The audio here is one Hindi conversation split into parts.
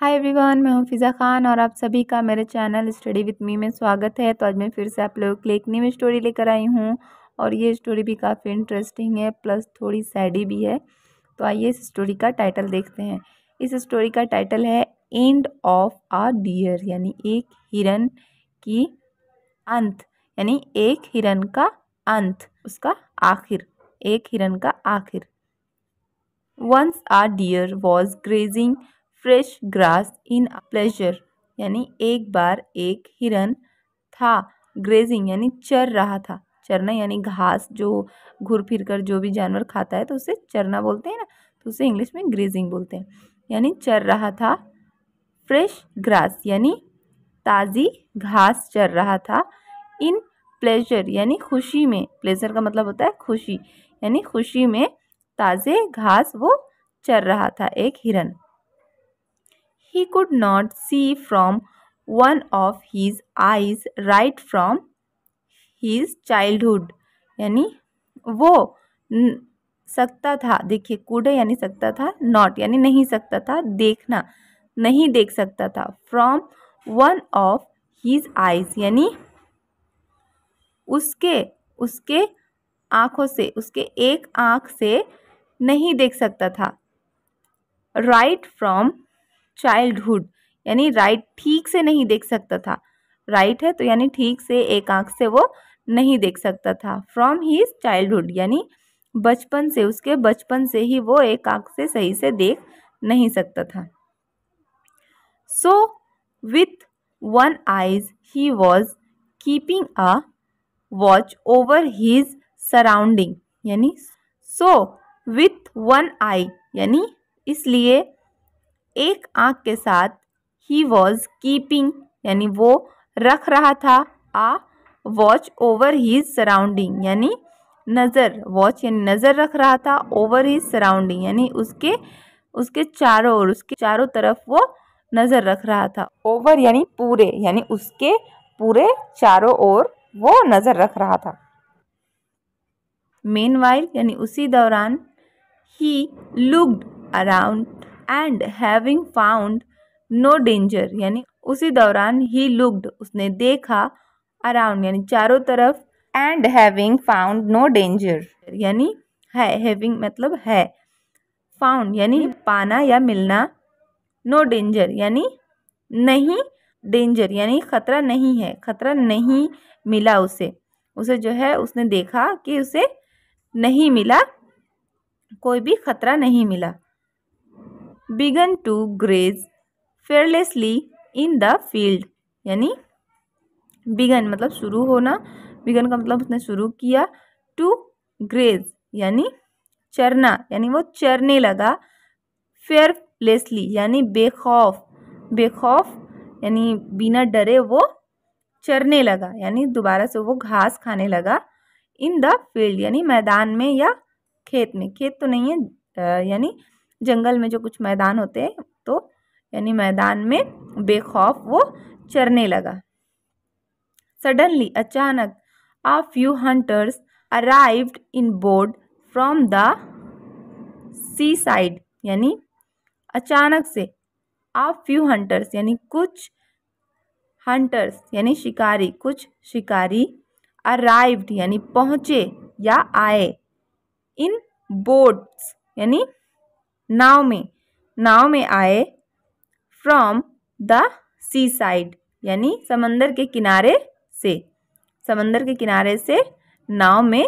हाय एवरीवन मैं हूँ फ़िज़ा खान और आप सभी का मेरे चैनल स्टडी विथ मी में स्वागत है तो आज मैं फिर से आप लोगों के लिए एक न्यू स्टोरी लेकर आई हूँ और ये स्टोरी भी काफ़ी इंटरेस्टिंग है प्लस थोड़ी सैडी भी है तो आइए इस स्टोरी का टाइटल देखते हैं इस स्टोरी का टाइटल है एंड ऑफ आ डियर यानी एक हिरन की अंत यानी एक हिरन का अंत उसका आखिर एक हिरन का आखिर once a deer was grazing fresh grass in pleasure यानी एक बार एक हिरन था ग्रेजिंग यानी चर रहा था चरना यानी घास जो घूर फिर कर जो भी जानवर खाता है तो उसे चरना बोलते हैं ना तो उसे इंग्लिश में ग्रेजिंग बोलते हैं यानी चर रहा था फ्रेश ग्रास यानी ताज़ी घास चर रहा था इन प्लेजर यानी खुशी में प्लेजर का मतलब होता है खुशी यानी खुशी में ताज़े घास वो चर रहा था एक हिरन he could not see from one of his eyes right from his childhood यानी वो सकता था देखिए कूड़े यानी सकता था नॉट यानी नहीं सकता था देखना नहीं देख सकता था from one of his eyes यानी उसके उसके आँखों से उसके एक आँख से नहीं देख सकता था राइट फ्रॉम चाइल्डहुड यानी राइट ठीक से नहीं देख सकता था राइट है तो यानी ठीक से एक आंख से वो नहीं देख सकता था फ्रॉम हीज चाइल्डहुड यानी बचपन से उसके बचपन से ही वो एक आंख से सही से देख नहीं सकता था so with one eyes he was keeping a watch over his surrounding यानी सो विथ वन आई यानी इसलिए एक आंख के साथ ही वॉज कीपिंग यानी वो रख रहा था a watch over his surrounding यानी नज़र वॉच यानी नज़र रख रहा था ओवर हीज सराउंडिंग यानी उसके उसके चारों ओर उसके चारों तरफ वो नज़र रख रहा था ओवर यानी पूरे यानी उसके पूरे चारों ओर वो नज़र रख रहा था मेन वाइल यानी उसी दौरान he looked around and having found no danger यानी उसी दौरान ही लुक्ड उसने देखा अराउंड यानी चारों तरफ and having found no danger यानी है हैविंग मतलब है फाउंड यानी पाना या मिलना नो डेंजर यानी नहीं डेंजर यानी खतरा नहीं है खतरा नहीं मिला उसे उसे जो है उसने देखा कि उसे नहीं मिला कोई भी खतरा नहीं मिला began to graze fearlessly in the field यानी बिगन मतलब शुरू होना बिगन का मतलब उसने शुरू किया टू ग्रेज यानी चरना यानी वो चरने लगा फेयरलेसली यानी बेखौफ बेखौफ यानी बिना डरे वो चरने लगा यानी दोबारा से वो घास खाने लगा इन द फील्ड यानी मैदान में या खेत में खेत तो नहीं है यानी जंगल में जो कुछ मैदान होते हैं तो यानी मैदान में बेखौफ वो चरने लगा सडनली अचानक a few hunters arrived in board from the sea side यानी अचानक से आ फ्यू हंटर्स यानी कुछ हंटर्स यानी शिकारी कुछ शिकारी अराइव्ड यानी पहुँचे या आए इन बोट्स यानी नाव में नाव में आए फ्रॉम द सी साइड यानी समंदर के किनारे से समंदर के किनारे से नाव में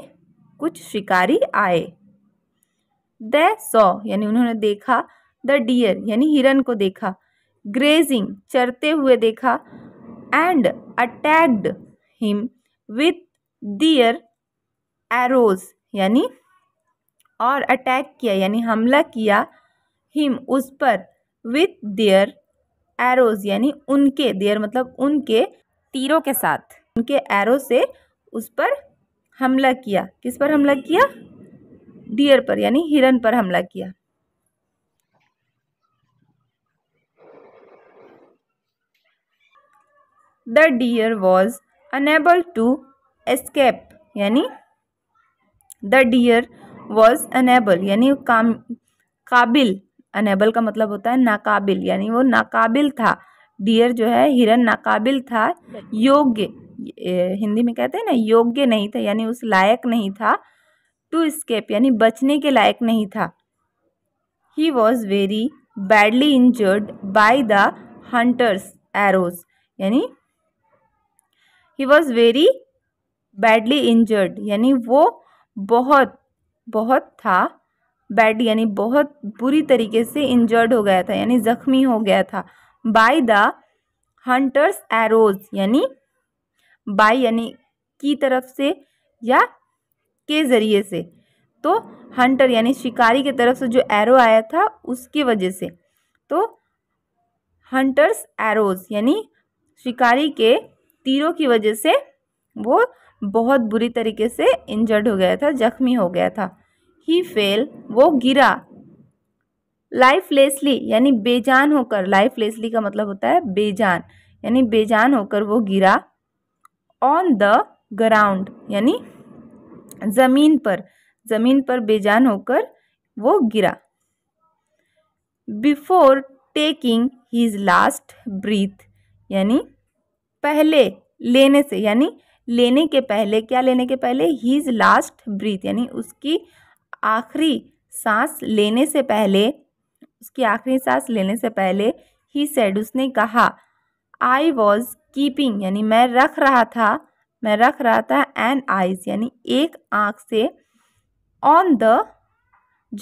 कुछ शिकारी आए द सौ यानी उन्होंने देखा द डियर यानी हिरन को देखा ग्रेजिंग चरते हुए देखा and attacked him with their arrows यानी और अटैक किया यानी हमला किया हिम उस पर विथ देयर एरोज यानी उनके देयर मतलब उनके तीरों के साथ उनके एरो से उस पर हमला किया किस पर हमला किया डियर पर यानी हिरन पर हमला किया the deer was unable to escape यानी द डियर वॉज अनेबल यानी काम काबिल अनेबल का मतलब होता है नाकाबिल यानी वो नाकाबिल था डियर जो है हिरन नाकाबिल था योग्य हिंदी में कहते हैं ना योग्य नहीं था यानी उस लायक नहीं था टू स्केप यानी बचने के लायक नहीं था he was very badly injured by the hunters arrows यानी he was very badly injured यानी वो बहुत बहुत था बैड यानी बहुत बुरी तरीके से इंजर्ड हो गया था यानी ज़ख्मी हो गया था बाय द हंटर्स एरोज यानी बाय यानी की तरफ से या के ज़रिए से तो हंटर यानी शिकारी की तरफ से जो एरो आया था उसकी वजह से तो हंटर्स एरोज यानी शिकारी के तीरों की वजह से वो बहुत बुरी तरीके से इंजर्ड हो गया था जख्मी हो गया था ही फेल वो गिरा लाइफलेसली यानी बेजान होकर लाइफलेसली का मतलब होता है बेजान यानी बेजान होकर वो गिरा ऑन द ग्राउंड यानी ज़मीन पर ज़मीन पर बेजान होकर वो गिरा before taking his last breath यानी पहले लेने से यानी लेने के पहले क्या लेने के पहले हीज लास्ट ब्रीथ यानी उसकी आखिरी सांस लेने से पहले उसकी आखिरी सांस लेने से पहले ही सेड उसने कहा आई वॉज कीपिंग यानी मैं रख रहा था मैं रख रहा था एन आइज यानी एक आँख से ऑन द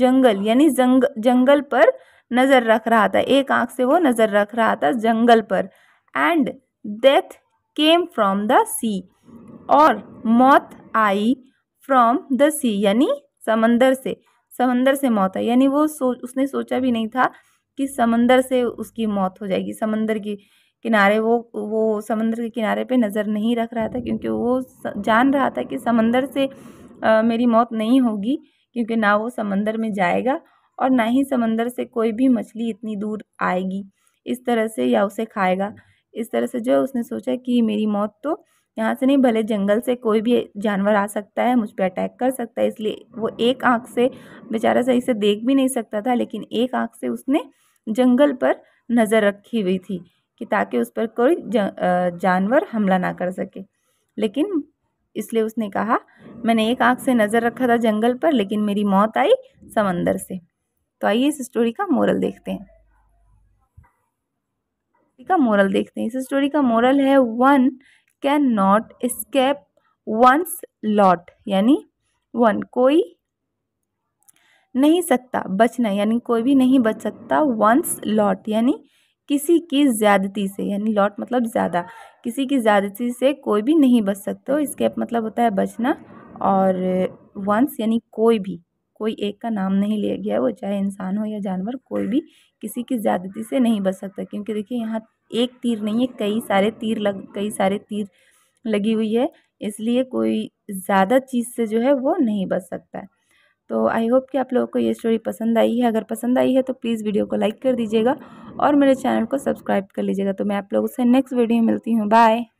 जंगल यानी जंग जंगल पर नज़र रख रहा था एक आँख से वो नज़र रख रहा था जंगल पर and death came from the sea और मौत आई फ्रॉम द सी यानी समंदर से समंदर से मौत है यानी वो सो उसने सोचा भी नहीं था कि समंदर से उसकी मौत हो जाएगी समंदर की किनारे वो वो समंदर के किनारे पे नज़र नहीं रख रहा था क्योंकि वो जान रहा था कि समंदर से आ, मेरी मौत नहीं होगी क्योंकि ना वो समंदर में जाएगा और ना ही समंदर से कोई भी मछली इतनी दूर आएगी इस तरह से या उसे खाएगा इस तरह से जो है उसने सोचा कि मेरी मौत तो यहाँ से नहीं भले जंगल से कोई भी जानवर आ सकता है मुझ पर अटैक कर सकता है इसलिए वो एक आँख से बेचारा सही से देख भी नहीं सकता था लेकिन एक आँख से उसने जंगल पर नज़र रखी हुई थी कि ताकि उस पर कोई जानवर हमला ना कर सके लेकिन इसलिए उसने कहा मैंने एक आँख से नज़र रखा था जंगल पर लेकिन मेरी मौत आई समंदर से तो आइए इस स्टोरी का मोरल देखते हैं का मोरल देखते हैं इस स्टोरी का मोरल है one can not escape one's lot यानी वन कोई नहीं सकता बचना यानी कोई भी नहीं बच सकता वंस लॉट यानी किसी की ज़्यादती से यानी लॉट मतलब ज़्यादा किसी की ज़्यादती से कोई भी नहीं बच सकते हो इसके मतलब होता है बचना और वंस यानी कोई भी कोई एक का नाम नहीं लिया गया है वो चाहे इंसान हो या जानवर कोई भी किसी की ज़्यादती से नहीं बच सकता क्योंकि देखिए यहाँ एक तीर नहीं है कई सारे तीर लग कई सारे तीर लगी हुई है इसलिए कोई ज़्यादा चीज़ से जो है वो नहीं बच सकता है तो आई होप कि आप लोगों को ये स्टोरी पसंद आई है अगर पसंद आई है तो प्लीज़ वीडियो को लाइक कर दीजिएगा और मेरे चैनल को सब्सक्राइब कर लीजिएगा तो मैं आप लोगों से नेक्स्ट वीडियो मिलती हूँ बाय